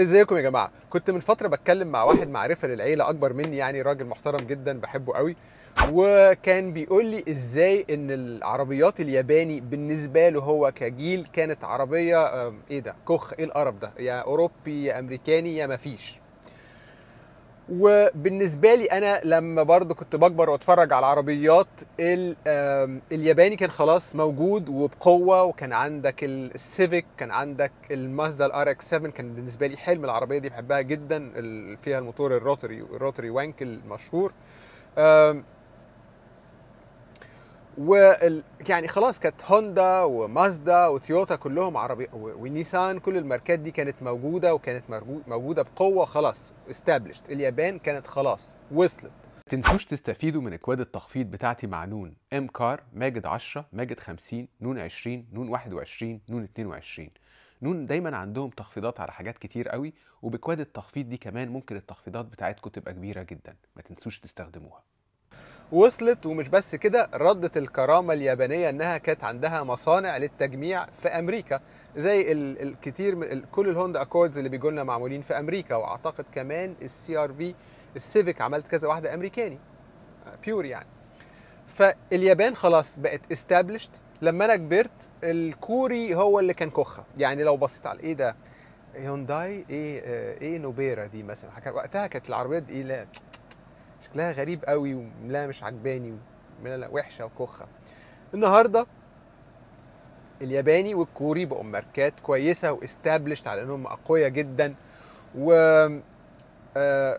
ازيكم يا جماعه كنت من فتره بتكلم مع واحد معرفه للعيله اكبر مني يعني راجل محترم جدا بحبه قوي وكان بيقول لي ازاي ان العربيات الياباني بالنسبه له هو كجيل كانت عربيه ايه ده كخ ايه القرف ده يا اوروبي يا امريكاني يا مفيش وبالنسبه لي انا لما برضو كنت بكبر واتفرج على العربيات الياباني كان خلاص موجود وبقوه وكان عندك السيفيك كان عندك المازدا الار اكس 7 كان بالنسبه لي حلم العربيه دي بحبها جدا فيها الموتور الروتري الروتري وانك المشهور و يعني خلاص كانت هوندا ومازدا وتويوتا كلهم عربي ونيسان كل الماركات دي كانت موجوده وكانت موجوده بقوه خلاص استابلشت اليابان كانت خلاص وصلت تنسوش تستفيدوا من اكواد التخفيض بتاعتي مع نون ام كار ماجد 10 ماجد 50 نون 20 نون 21 نون 22 نون دايما عندهم تخفيضات على حاجات كتير قوي وبكواد التخفيض دي كمان ممكن التخفيضات بتاعتكم تبقى كبيره جدا ما تنسوش تستخدموها وصلت ومش بس كده ردت الكرامه اليابانيه انها كانت عندها مصانع للتجميع في امريكا زي الكتير من كل الهوندا اكوردز اللي بيجوا لنا معمولين في امريكا واعتقد كمان السي ار في السيفيك عملت كذا واحده امريكاني بيور آه، يعني فاليابان خلاص بقت استابلشت لما انا كبرت الكوري هو اللي كان كخه يعني لو بصيت على ايه ده هيونداي ايه آه، ايه نوبيرا دي مثلا وقتها كانت العربيات دي إيه شكلها غريب قوي ولا مش عجباني ولا لا وحشه وكخه النهارده الياباني والكوري بقوا ماركات كويسه واستابلشت على انهم اقوياء جدا و آه،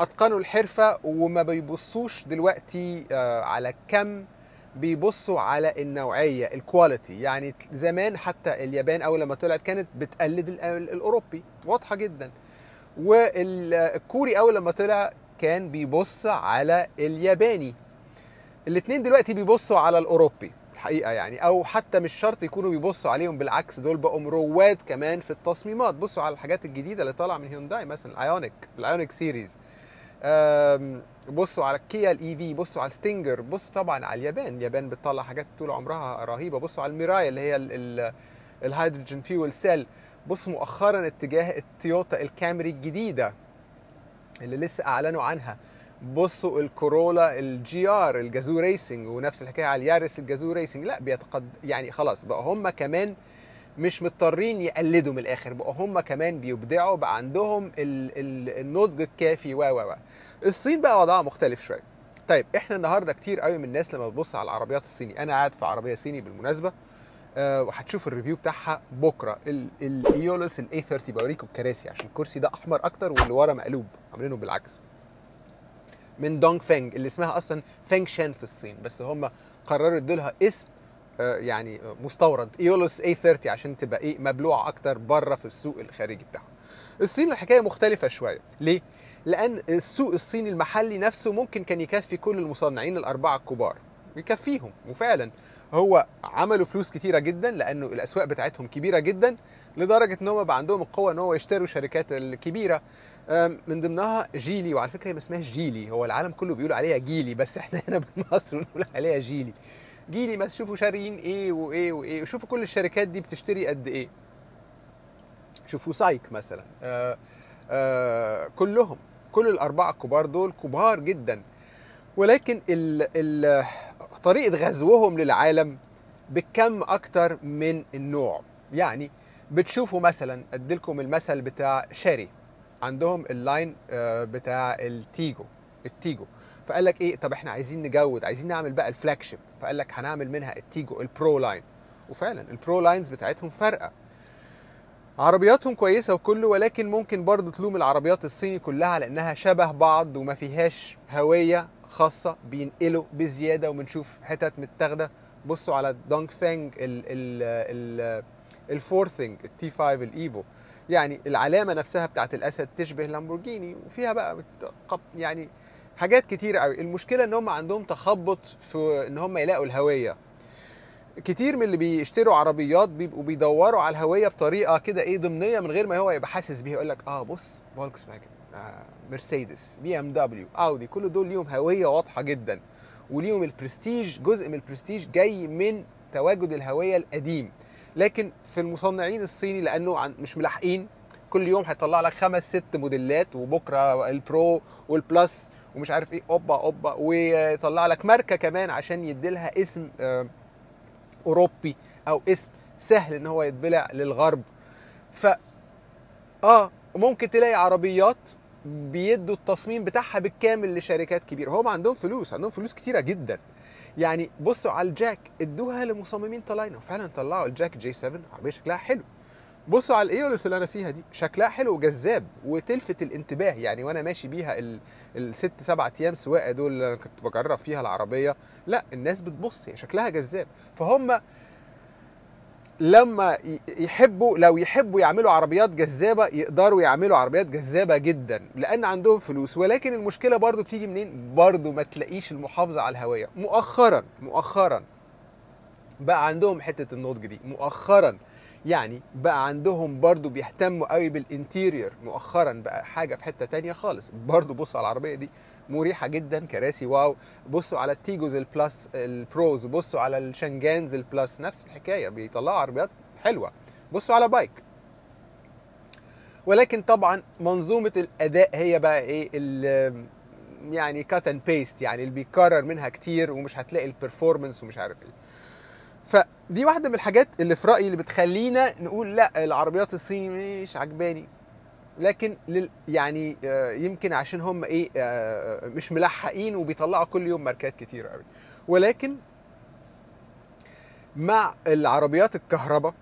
اتقنوا الحرفه وما بيبصوش دلوقتي آه، على كم بيبصوا على النوعيه الكواليتي يعني زمان حتى اليابان اول لما طلعت كانت بتقلد الاوروبي واضحه جدا والكوري اول لما طلع كان بيبص على الياباني الاثنين دلوقتي بيبصوا على الاوروبي الحقيقه يعني او حتى مش شرط يكونوا بيبصوا عليهم بالعكس دول بقوا رواد كمان في التصميمات بصوا على الحاجات الجديده اللي طالعه من هيونداي مثلا الايونيك الايونيك سيريز بصوا على الكيا الاي في بصوا على الستينجر بصوا طبعا على اليابان اليابان بتطلع حاجات طول عمرها رهيبه بصوا على الميراي اللي هي الهيدروجين فيول سيل بصوا مؤخرا اتجاه التويوتا الكامري الجديده اللي لسه اعلنوا عنها بصوا الكورولا الجي ار الجازو ريسنج ونفس الحكايه على اليارس الجازو ريسنج لا بيتقد يعني خلاص بقى هم كمان مش مضطرين يقلدوا من الاخر بقوا هم كمان بيبدعوا بقى عندهم ال... ال... النضج الكافي و و و الصين بقى وضعها مختلف شويه طيب احنا النهارده كتير قوي من الناس لما بتبص على العربيات الصيني انا قاعد في عربيه صيني بالمناسبه آه، وهتشوف الريفيو بتاعها بكره الايولوس الاي 30 بوريكم الكراسي عشان الكرسي ده احمر اكتر واللي ورا مقلوب عاملينه بالعكس من دونج فانج اللي اسمها اصلا فانج شان في الصين بس هم قرروا يدولها اسم آه، يعني مستورد ايولوس اي 30 عشان تبقى ايه مبلوعه اكتر بره في السوق الخارجي بتاعها الصين الحكايه مختلفه شويه ليه لان السوق الصيني المحلي نفسه ممكن كان يكفي كل المصنعين الاربعه الكبار يكفيهم وفعلا هو عملوا فلوس كتيره جدا لانه الاسواق بتاعتهم كبيره جدا لدرجه ان هم بقى عندهم القوه ان هو يشتروا الشركات الكبيره من ضمنها جيلي وعلى فكره هي ما اسمهاش جيلي هو العالم كله بيقول عليها جيلي بس احنا هنا بمصر بنقول عليها جيلي جيلي بس شوفوا شاريين ايه وايه وايه وشوفوا كل الشركات دي بتشتري قد ايه شوفوا سايك مثلا آآ آه، آآ آه، كلهم كل الاربعه الكبار دول كبار جدا ولكن ال ال طريقة غزوهم للعالم بكم أكتر من النوع يعني بتشوفوا مثلا أديلكم المثل بتاع شاري عندهم اللاين آه، بتاع التيجو التيجو فقال لك ايه طب احنا عايزين نجود عايزين نعمل بقى الفلاج شيب فقال لك هنعمل منها التيجو البرو لاين وفعلا البرو لاينز بتاعتهم فارقه عربياتهم كويسة وكله ولكن ممكن برضه تلوم العربيات الصيني كلها على انها شبه بعض وما فيهاش هوية خاصة بينقلوا بزيادة وبنشوف حتت متاخدة بصوا على دونج ثينج ال ال التي 5 الايفو يعني العلامة نفسها بتاعت الاسد تشبه لامبورجيني وفيها بقى يعني حاجات كتير قوي المشكلة ان هم عندهم تخبط في ان هم يلاقوا الهوية كتير من اللي بيشتروا عربيات بيبقوا بيدوروا على الهويه بطريقه كده ايه ضمنيه من غير ما هو يبقى حاسس بيها يقول لك اه بص فولكس فاجن آه مرسيدس بي ام دبليو اودي كل دول ليهم هويه واضحه جدا وليهم البرستيج جزء من البرستيج جاي من تواجد الهويه القديم لكن في المصنعين الصيني لانه مش ملاحقين كل يوم هيطلع لك خمس ست موديلات وبكره البرو والبلس ومش عارف ايه اوبا اوبا ويطلع لك ماركه كمان عشان يديلها اسم آه اوروبي او اسم سهل ان هو يتبلع للغرب ف اه ممكن تلاقي عربيات بيدوا التصميم بتاعها بالكامل لشركات كبيره هم عندهم فلوس عندهم فلوس كتيره جدا يعني بصوا على الجاك ادوها لمصممين طالعين وفعلا طلعوا الجاك جي 7 عربيه شكلها حلو بصوا على الايرلس اللي انا فيها دي شكلها حلو وجذاب وتلفت الانتباه يعني وانا ماشي بيها الست سبع ايام سواقه دول اللي انا كنت بجرب فيها العربيه لا الناس بتبص هي شكلها جذاب فهم لما يحبوا لو يحبوا يعملوا عربيات جذابه يقدروا يعملوا عربيات جذابه جدا لان عندهم فلوس ولكن المشكله برضو بتيجي منين برضو ما تلاقيش المحافظه على الهويه مؤخرا مؤخرا بقى عندهم حته النضج دي مؤخرا يعني بقى عندهم برضو بيهتموا قوي بالانتيرير مؤخرا بقى حاجه في حته تانية خالص برضو بصوا على العربيه دي مريحه جدا كراسي واو بصوا على التيجوز البلس البروز بصوا على الشنجانز البلس نفس الحكايه بيطلعوا عربيات حلوه بصوا على بايك ولكن طبعا منظومه الاداء هي بقى ايه يعني كات اند بيست يعني اللي بيتكرر منها كتير ومش هتلاقي البرفورمانس ومش عارف ايه فدي واحده من الحاجات اللي في رايي اللي بتخلينا نقول لا العربيات الصيني مش عجباني لكن لل يعني آه، يمكن عشان هم ايه آه، آه، مش ملحقين وبيطلعوا كل يوم ماركات كتير قوي ولكن مع العربيات الكهرباء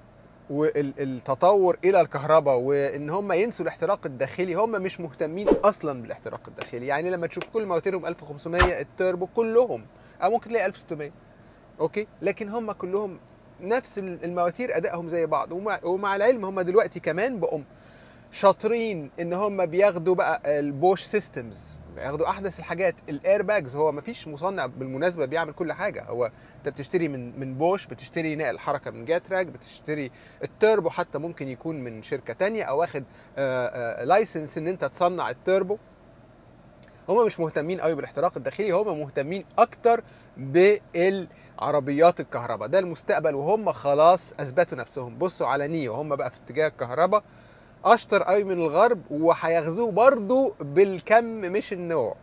والتطور الى الكهرباء وان هم ينسوا الاحتراق الداخلي هم مش مهتمين اصلا بالاحتراق الداخلي يعني لما تشوف كل مواتيرهم 1500 التربو كلهم او ممكن تلاقي 1600 اوكي لكن هم كلهم نفس المواتير ادائهم زي بعض ومع, ومع العلم هم دلوقتي كمان بقوا شاطرين ان هم بياخدوا بقى البوش سيستمز ياخدوا احدث الحاجات الاير باجز هو ما فيش مصنع بالمناسبه بيعمل كل حاجه هو انت بتشتري من من بوش بتشتري ناقل حركه من جاتراك بتشتري التربو حتى ممكن يكون من شركه تانية او واخد لايسنس آه، آه، ان انت تصنع التربو هم مش مهتمين قوي بالاحتراق الداخلي هم مهتمين اكتر بالعربيات الكهرباء ده المستقبل وهم خلاص اثبتوا نفسهم بصوا على نيو هم بقى في اتجاه الكهرباء اشطر قوي من الغرب وهيغزوه برضو بالكم مش النوع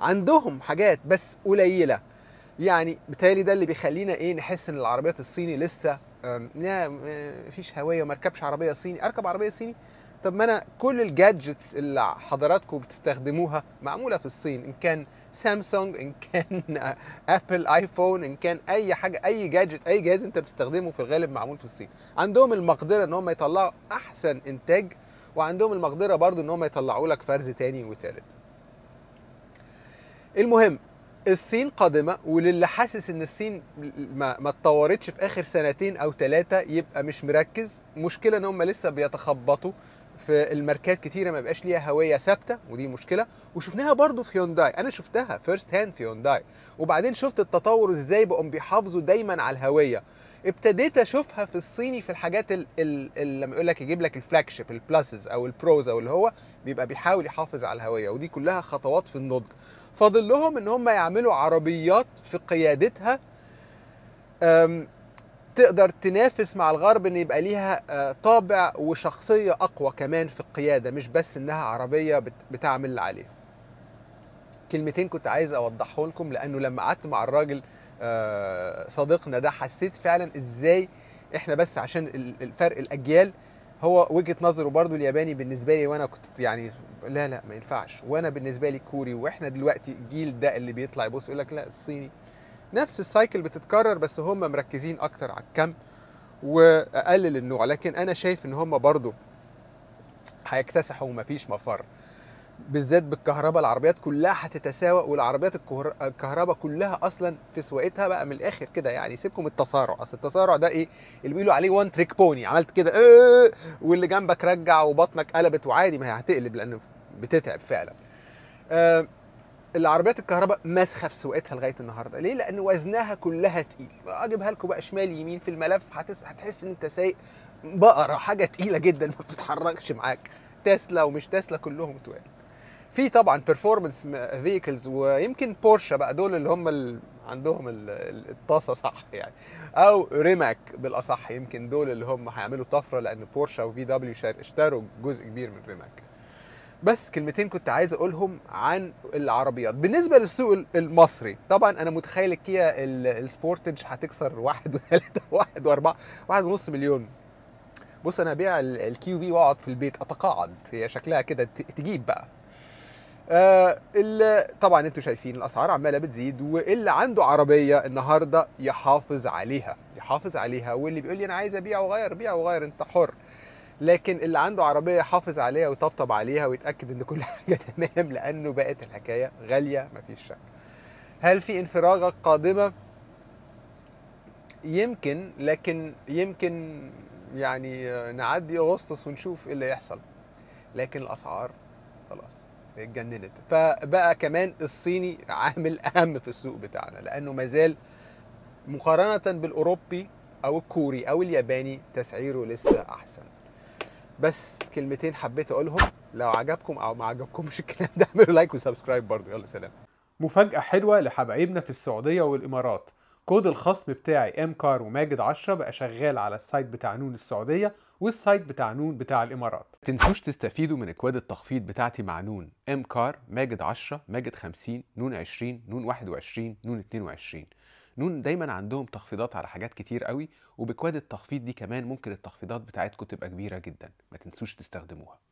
عندهم حاجات بس قليله يعني بالتالي ده اللي بيخلينا ايه نحس ان العربيات الصيني لسه لا مفيش هويه وما اركبش عربيه صيني اركب عربيه صيني طب ما انا كل الجادجتس اللي حضراتكم بتستخدموها معموله في الصين ان كان سامسونج ان كان ابل ايفون ان كان اي حاجه اي جادجت اي جهاز انت بتستخدمه في الغالب معمول في الصين عندهم المقدره ان هم يطلعوا احسن انتاج وعندهم المقدره برضو ان هم يطلعوا لك فرز تاني وتالت المهم الصين قادمة وللي حاسس ان الصين ما, ما اتطورتش في اخر سنتين او ثلاثة يبقى مش مركز مشكلة ان هم لسه بيتخبطوا في الماركات كتيره ما بقاش ليها هويه ثابته ودي مشكله وشفناها برضو في هيونداي انا شفتها فيرست هاند في هيونداي وبعدين شفت التطور ازاي بقوا بيحافظوا دايما على الهويه ابتديت اشوفها في الصيني في الحاجات اللي لما يقول لك يجيب لك الفلاج شيب البلاسز او البروز او اللي هو بيبقى بيحاول يحافظ على الهويه ودي كلها خطوات في النضج فاضل لهم ان هم يعملوا عربيات في قيادتها تقدر تنافس مع الغرب ان يبقى ليها آه، طابع وشخصيه اقوى كمان في القياده مش بس انها عربيه بتعمل اللي عليها كلمتين كنت عايز اوضحهم لكم لانه لما قعدت مع الراجل آه، صديقنا ده حسيت فعلا ازاي احنا بس عشان الفرق الاجيال هو وجهه نظره برضو الياباني بالنسبه لي وانا كنت يعني لا لا ما ينفعش وانا بالنسبه لي كوري واحنا دلوقتي الجيل ده اللي بيطلع يبص يقول لك لا الصيني نفس السايكل بتتكرر بس هم مركزين اكتر على الكم واقلل النوع لكن انا شايف ان هم برضو هيكتسحوا ومفيش مفر بالذات بالكهرباء العربيات كلها هتتساوى والعربيات الكهرباء كلها اصلا في سواقتها بقى من الاخر كده يعني سيبكم التسارع اصل التسارع ده ايه اللي بيقولوا عليه وان تريك بوني عملت كده إيه واللي جنبك رجع وبطنك قلبت وعادي ما هي هتقلب لانه بتتعب فعلا آه العربيات الكهرباء ماسخه في سواقتها لغايه النهارده ليه لان وزنها كلها تقيل اجيبها لكم بقى شمال يمين في الملف هتحس هتحس ان انت سايق بقره حاجه تقيله جدا ما بتتحركش معاك تسلا ومش تسلا كلهم تقال في طبعا بيرفورمانس فيكلز ويمكن بورشا بقى دول اللي هم ال... عندهم ال... الطاسه صح يعني او ريماك بالاصح يمكن دول اللي هم هيعملوا طفره لان بورشا وفي دبليو اشتروا جزء كبير من ريماك بس كلمتين كنت عايز اقولهم عن العربيات بالنسبه للسوق المصري طبعا انا متخيل الكيا السبورتج هتكسر واحد وثلاثه واحد واربعه واحد ونص مليون بص انا هبيع الكيو في واقعد في البيت اتقاعد هي شكلها كده تجيب بقى آه طبعا انتوا شايفين الاسعار عماله بتزيد واللي عنده عربيه النهارده يحافظ عليها يحافظ عليها واللي بيقول لي انا عايز ابيع واغير بيع واغير انت حر لكن اللي عنده عربيه يحافظ عليها ويطبطب عليها ويتاكد ان كل حاجه تمام لانه بقت الحكايه غاليه مفيش شك هل في انفراجه قادمه يمكن لكن يمكن يعني نعدي اغسطس ونشوف ايه اللي يحصل لكن الاسعار خلاص اتجننت فبقى كمان الصيني عامل اهم في السوق بتاعنا لانه مازال مقارنه بالاوروبي او الكوري او الياباني تسعيره لسه احسن بس كلمتين حبيت اقولهم لو عجبكم او ما عجبكمش الكلام ده اعملوا لايك وسبسكرايب برضه يلا سلام مفاجأة حلوة لحبايبنا في السعودية والإمارات كود الخصم بتاعي ام كار وماجد 10 بقى شغال على السايت بتاع نون السعوديه والسايت بتاع نون بتاع الامارات ما تنسوش تستفيدوا من اكواد التخفيض بتاعتي مع نون ام كار ماجد 10 ماجد 50 نون 20 نون 21 نون 22 نون دايما عندهم تخفيضات على حاجات كتير قوي وبكواد التخفيض دي كمان ممكن التخفيضات بتاعتكم تبقى كبيره جدا ما تنسوش تستخدموها